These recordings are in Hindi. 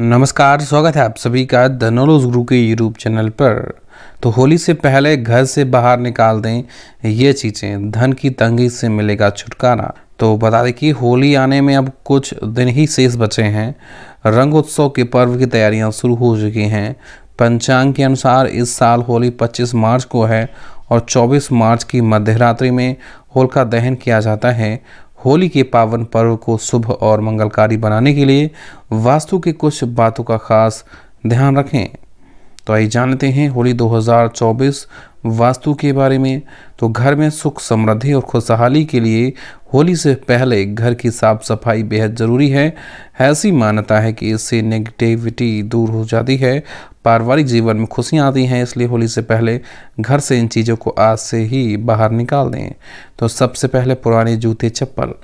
नमस्कार स्वागत है आप सभी का धनोलोज गुरु के यूट्यूब चैनल पर तो होली से पहले घर से बाहर निकाल दें ये चीज़ें धन की तंगी से मिलेगा छुटकारा तो बता दें कि होली आने में अब कुछ दिन ही शेष बचे हैं रंग उत्सव के पर्व की तैयारियां शुरू हो चुकी हैं पंचांग के अनुसार इस साल होली 25 मार्च को है और 24 मार्च की मध्यरात्रि में होलिका दहन किया जाता है होली के पावन पर्व को शुभ और मंगलकारी बनाने के लिए वास्तु के कुछ बातों का खास ध्यान रखें तो आइए जानते हैं होली 2024 वास्तु के बारे में तो घर में सुख समृद्धि और खुशहाली के लिए होली से पहले घर की साफ सफाई बेहद ज़रूरी है ऐसी मान्यता है कि इससे नेगेटिविटी दूर हो जाती है पारिवारिक जीवन में खुशियाँ आती हैं इसलिए होली से पहले घर से इन चीज़ों को आज से ही बाहर निकाल दें तो सबसे पहले पुराने जूते चप्पल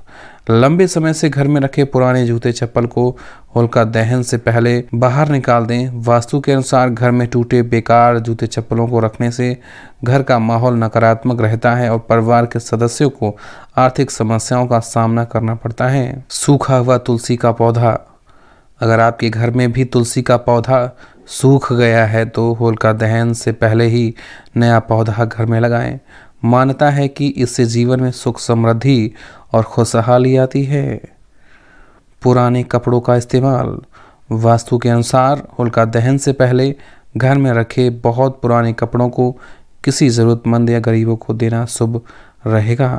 लंबे समय से घर में रखे पुराने जूते चप्पल को होलिका दहन से पहले बाहर निकाल दें वास्तु के अनुसार घर में टूटे बेकार जूते चप्पलों को रखने से घर का माहौल नकारात्मक रहता है और परिवार के सदस्यों को आर्थिक समस्याओं का सामना करना पड़ता है सूखा हुआ तुलसी का पौधा पौधा अगर आपके घर में भी तुलसी का पौधा सूख गया है तो होलिका दहन से पहले ही नया पौधा घर में लगाएं मान्यता है कि इससे जीवन में सुख समृद्धि और खुशहाली आती है पुराने कपड़ों का इस्तेमाल वास्तु के अनुसार होलिका दहन से पहले घर में रखे बहुत पुराने कपड़ों को किसी ज़रूरतमंद या गरीबों को देना शुभ रहेगा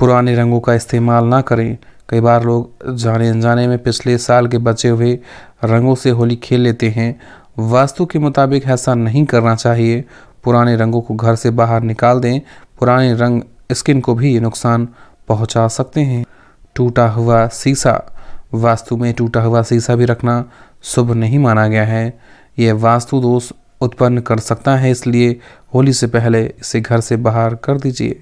पुराने रंगों का इस्तेमाल ना करें कई बार लोग जाने अनजाने में पिछले साल के बचे हुए रंगों से होली खेल लेते हैं वास्तु के मुताबिक ऐसा नहीं करना चाहिए पुराने रंगों को घर से बाहर निकाल दें पुराने रंग स्किन को भी नुकसान पहुंचा सकते हैं टूटा हुआ शीशा वास्तु में टूटा हुआ शीशा भी रखना शुभ नहीं माना गया है यह वास्तु दोष उत्पन्न कर सकता है इसलिए होली से पहले इसे घर से बाहर कर दीजिए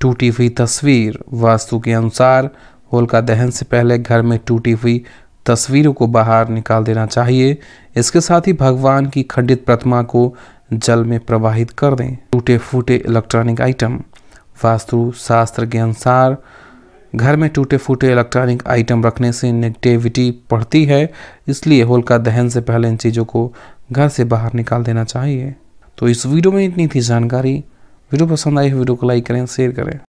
टूटी हुई तस्वीर वास्तु के अनुसार होलिका दहन से पहले घर में टूटी हुई तस्वीरों को बाहर निकाल देना चाहिए इसके साथ ही भगवान की खंडित प्रतिमा को जल में प्रवाहित कर दें टूटे फूटे इलेक्ट्रॉनिक आइटम वास्तु शास्त्र के अनुसार घर में टूटे फूटे इलेक्ट्रॉनिक आइटम रखने से नेगेटिविटी बढ़ती है इसलिए होलिका दहन से पहले इन चीज़ों को घर से बाहर निकाल देना चाहिए तो इस वीडियो में इतनी थी जानकारी वीडियो पसंद आई वीडियो को लाइक करें शेयर करें